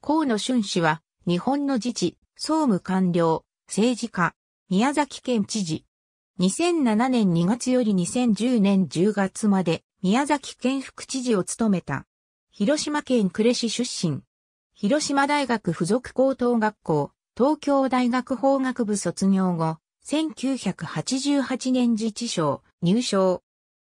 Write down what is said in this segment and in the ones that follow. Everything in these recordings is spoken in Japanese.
河野俊氏は、日本の自治、総務官僚、政治家、宮崎県知事。2007年2月より2010年10月まで、宮崎県副知事を務めた。広島県呉市出身。広島大学附属高等学校、東京大学法学部卒業後、1988年自治賞、入賞。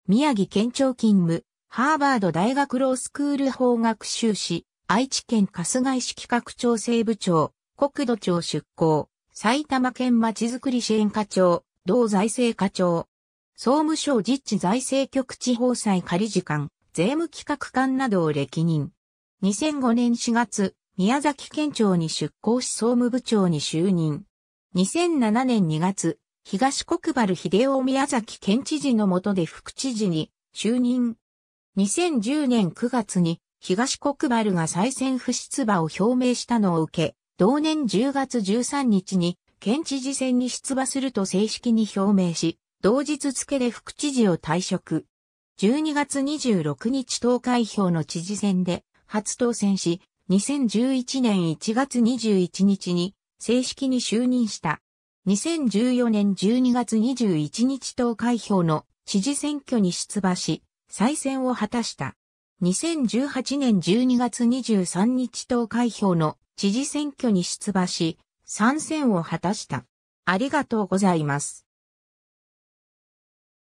宮城県庁勤務、ハーバード大学ロースクール法学修士、愛知県春日井市企画調整部長、国土庁出向、埼玉県まちづくり支援課長、同財政課長、総務省実地財政局地方裁仮次官、税務企画官などを歴任。2005年4月、宮崎県庁に出向し総務部長に就任。2007年2月、東国原秀夫宮崎県知事の下で副知事に就任。2010年9月に東国原が再選不出馬を表明したのを受け、同年10月13日に県知事選に出馬すると正式に表明し、同日付で副知事を退職。12月26日投開票の知事選で初当選し、2011年1月21日に正式に就任した。2014年12月21日投開票の知事選挙に出馬し、再選を果たした。2018年12月23日投開票の知事選挙に出馬し、参戦を果たした。ありがとうございます。